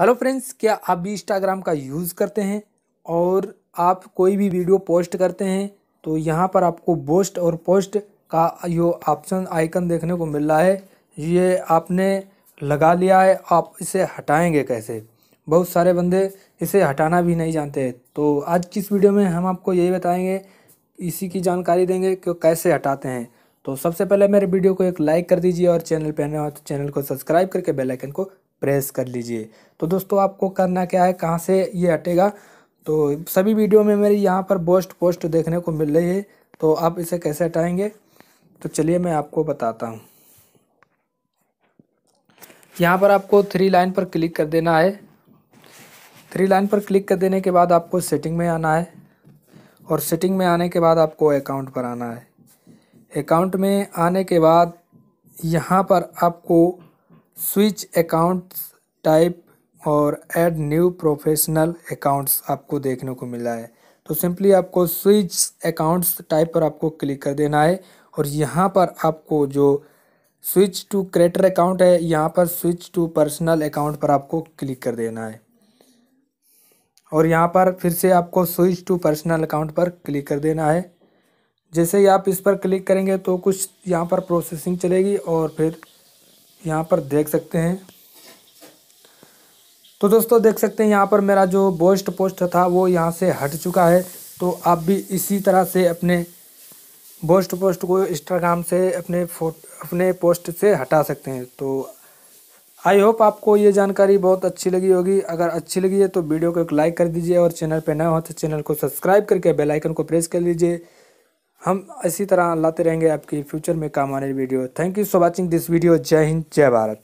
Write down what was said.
hello friends क्या आप भी इंस्टाग्राम का यूज़ करते हैं और आप कोई भी वीडियो पोस्ट करते हैं तो यहाँ पर आपको बोस्ट और पोस्ट का यो ऑप्शन आइकन देखने को मिल रहा है ये आपने लगा लिया है आप इसे हटाएंगे कैसे बहुत सारे बंदे इसे हटाना भी नहीं जानते तो आज की इस वीडियो में हम आपको यही बताएंगे इसी की जानकारी देंगे कि कैसे हटाते हैं तो सबसे पहले मेरे वीडियो को एक लाइक कर दीजिए और चैनल पर नए हो तो चैनल को सब्सक्राइब करके बेल आइकन को प्रेस कर लीजिए तो दोस्तों आपको करना क्या है कहाँ से ये हटेगा तो सभी वीडियो में मेरी यहाँ पर बोस्ट पोस्ट देखने को मिल रही है तो आप इसे कैसे हटाएंगे तो चलिए मैं आपको बताता हूँ यहाँ पर आपको थ्री लाइन पर क्लिक कर देना है थ्री लाइन पर क्लिक कर देने के बाद आपको सेटिंग में आना है और सेटिंग में आने के बाद आपको अकाउंट पर आना है अकाउंट में आने के बाद यहाँ पर आपको स्विच अकाउंट्स टाइप और ऐड न्यू प्रोफेशनल अकाउंट्स आपको देखने को मिला है तो सिंपली आपको स्विच अकाउंट्स टाइप पर आपको क्लिक कर देना है और यहाँ पर आपको जो स्विच टू क्रेटर अकाउंट है यहाँ पर स्विच टू पर्सनल अकाउंट पर आपको क्लिक कर देना है और यहाँ पर फिर से आपको स्विच टू पर्सनल अकाउंट पर क्लिक कर देना है जैसे ही आप इस पर क्लिक करेंगे तो कुछ यहाँ पर प्रोसेसिंग चलेगी और फिर यहाँ पर देख सकते हैं तो दोस्तों देख सकते हैं यहाँ पर मेरा जो बोस्ट पोस्ट था वो यहाँ से हट चुका है तो आप भी इसी तरह से अपने बोस्ट पोस्ट को इंस्टाग्राम से अपने फोट अपने पोस्ट से हटा सकते हैं तो आई होप आपको ये जानकारी बहुत अच्छी लगी होगी अगर अच्छी लगी है तो वीडियो को एक लाइक कर दीजिए और चैनल पर नया हो तो चैनल को सब्सक्राइब करके बेलाइकन को प्रेस कर लीजिए हम इसी तरह लाते रहेंगे आपकी फ्यूचर में काम आने video thank you for watching this video जय हिंद जय भारत